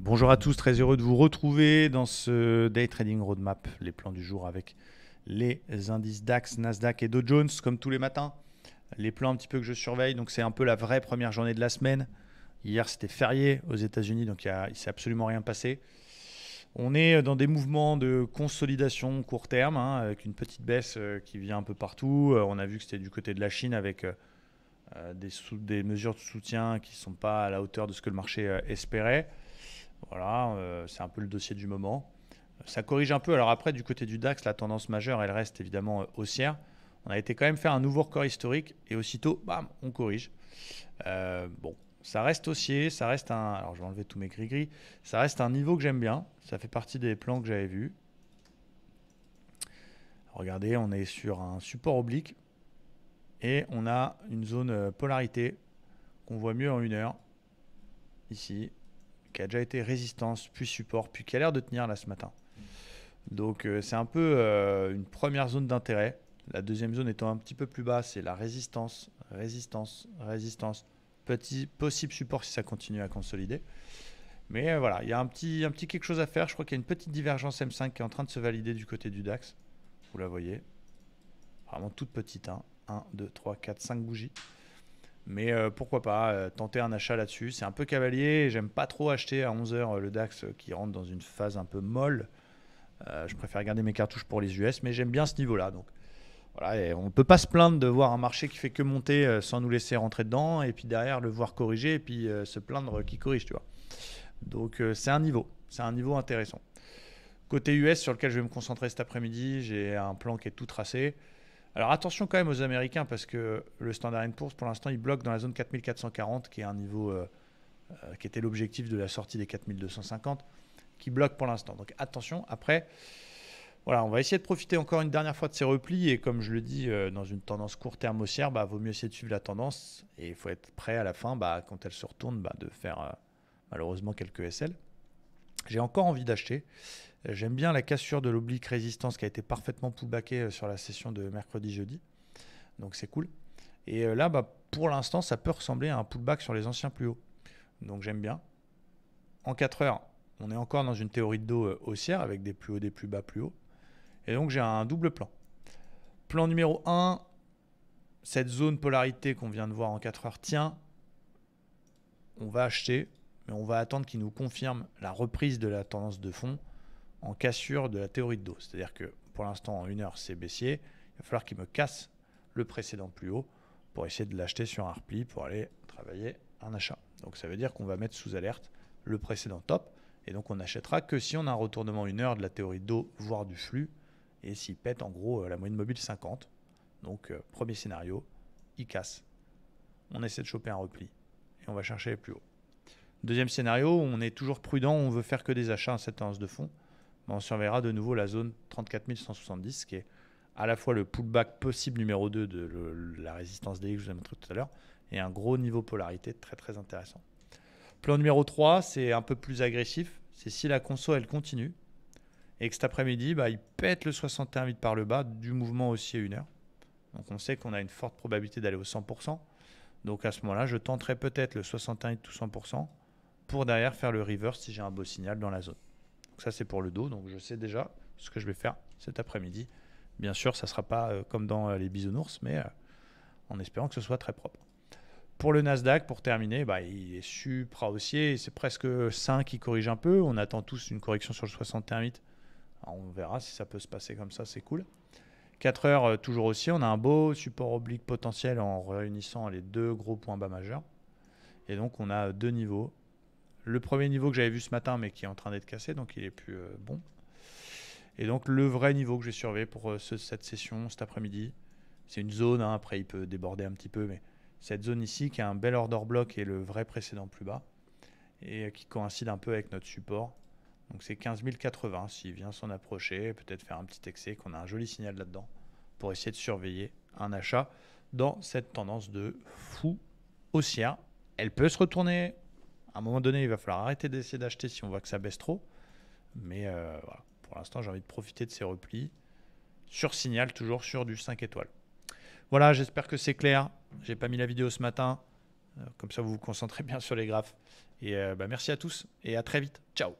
Bonjour à tous, très heureux de vous retrouver dans ce Day Trading Roadmap, les plans du jour avec les indices DAX, Nasdaq et Dow Jones, comme tous les matins. Les plans un petit peu que je surveille, donc c'est un peu la vraie première journée de la semaine. Hier c'était férié aux États-Unis, donc il ne s'est absolument rien passé. On est dans des mouvements de consolidation court terme, hein, avec une petite baisse euh, qui vient un peu partout. Euh, on a vu que c'était du côté de la Chine avec euh, des mesures de soutien qui ne sont pas à la hauteur de ce que le marché espérait. Voilà, euh, c'est un peu le dossier du moment. Ça corrige un peu. Alors après, du côté du DAX, la tendance majeure, elle reste évidemment euh, haussière. On a été quand même faire un nouveau record historique et aussitôt, bam, on corrige. Euh, bon, ça reste haussier, ça reste un. Alors je vais enlever tous mes gris-gris. Ça reste un niveau que j'aime bien. Ça fait partie des plans que j'avais vus. Regardez, on est sur un support oblique et on a une zone polarité qu'on voit mieux en une heure ici qui a déjà été résistance, puis support, puis qui a l'air de tenir là ce matin. Donc euh, c'est un peu euh, une première zone d'intérêt. La deuxième zone étant un petit peu plus bas, c'est la résistance, résistance, résistance, petit possible support si ça continue à consolider. Mais euh, voilà, il y a un petit, un petit quelque chose à faire. Je crois qu'il y a une petite divergence M5 qui est en train de se valider du côté du DAX. Vous la voyez. Vraiment toute petite. 1, 2, 3, 4, 5 bougies. Mais euh, pourquoi pas euh, tenter un achat là-dessus. C'est un peu cavalier. J'aime pas trop acheter à 11h euh, le DAX qui rentre dans une phase un peu molle. je préfère garder mes cartouches pour les US, mais j'aime bien ce niveau-là. Donc on ne peut pas se plaindre de voir un marché qui fait que monter sans nous laisser rentrer dedans, et puis derrière le voir corriger, et puis se plaindre qu'il corrige, tu vois. Donc c'est un niveau, c'est un niveau intéressant. Côté US sur lequel je vais me concentrer cet après-midi, j'ai un plan qui est tout tracé. Alors attention quand même aux Américains parce que le Standard Poor's, pour l'instant, il bloque dans la zone 4440, qui est un niveau euh, euh, qui était l'objectif de la sortie des 4250, qui bloque pour l'instant. Donc attention, après, voilà, on va essayer de profiter encore une dernière fois de ces replis. Et comme je le dis, euh, dans une tendance court terme haussière, bah, vaut mieux essayer de suivre la tendance. Et il faut être prêt à la fin, bah, quand elle se retourne, bah, de faire malheureusement quelques SL. J'ai encore envie d'acheter. Euh, j'aime bien la cassure de l'oblique résistance qui a été parfaitement pullbackée euh, sur la session de mercredi-jeudi. Donc c'est cool. Et euh, là, bah, pour l'instant, ça peut ressembler à un pullback sur les anciens plus hauts. Donc j'aime bien. En 4 heures, on est encore dans une théorie de dos haussière avec des plus hauts, des plus bas, plus hauts. Et donc j'ai un double plan. Plan numéro 1, cette zone polarité qu'on vient de voir en 4 heures tiens, On va acheter, mais on va attendre qu'il nous confirme la reprise de la tendance de fond en cassure de la théorie de dos. C'est-à-dire que pour l'instant, en une heure, c'est baissier. Il va falloir qu'il me casse le précédent plus haut pour essayer de l'acheter sur un repli pour aller travailler un achat. Donc ça veut dire qu'on va mettre sous alerte le précédent top. Et donc on n'achètera que si on a un retournement une heure de la théorie de dos, voire du flux, et s'il pète en gros la moyenne mobile 50. Donc euh, premier scénario, il casse. On essaie de choper un repli et on va chercher les plus hauts. Deuxième scénario, on est toujours prudent, on veut faire que des achats à cette tendance de fond. on surveillera de nouveau la zone 34 170, qui est à la fois le pullback possible numéro 2 de la résistance que je vous ai montré tout à l'heure, et un gros niveau polarité très très intéressant. Plan numéro 3, c'est un peu plus agressif. C'est si la conso elle continue et que cet après-midi, bah, il pète le 61 vite par le bas du mouvement haussier 1 heure. Donc on sait qu'on a une forte probabilité d'aller au 100%. Donc à ce moment-là, je tenterai peut-être le 61 tout 100% pour derrière faire le reverse si j'ai un beau signal dans la zone. ça c'est pour le dos, donc je sais déjà ce que je vais faire cet après-midi. Bien sûr, ça ne sera pas euh, comme dans euh, les bisounours, mais euh, en espérant que ce soit très propre. Pour le Nasdaq, pour terminer, bah, il est supra haussier, c'est presque 5 qui corrige un peu. On attend tous une correction sur le 61,8. Ah, on verra si ça peut se passer comme ça, c'est cool. 4 heures, toujours aussi, On a un beau support oblique potentiel en réunissant les deux gros points bas majeurs. Et donc, on a deux niveaux le premier niveau que j'avais vu ce matin, mais qui est en train d'être cassé, donc il est plus euh, bon. Et donc le vrai niveau que j'ai surveillé pour euh, cette session cet après-midi, c'est une zone, hein, après il peut déborder un petit peu, mais cette zone ici qui a un bel order block et le vrai précédent plus bas, et euh, qui coïncide un peu avec notre support. Donc c'est 15 080 s'il vient s'en approcher, peut-être faire un petit excès, qu'on a un joli signal là-dedans, pour essayer de surveiller un achat dans cette tendance de fou haussière. Elle peut se retourner à un moment donné, il va falloir arrêter d'essayer d'acheter si on voit que ça baisse trop. Mais euh, pour l'instant, j'ai envie de profiter de ces replis sur signal, toujours sur du 5 étoiles. Voilà, j'espère que c'est clair. J'ai pas mis la vidéo ce matin. Euh, comme ça, vous vous concentrez bien sur les graphes. Et euh, bah, merci à tous et à très vite. Ciao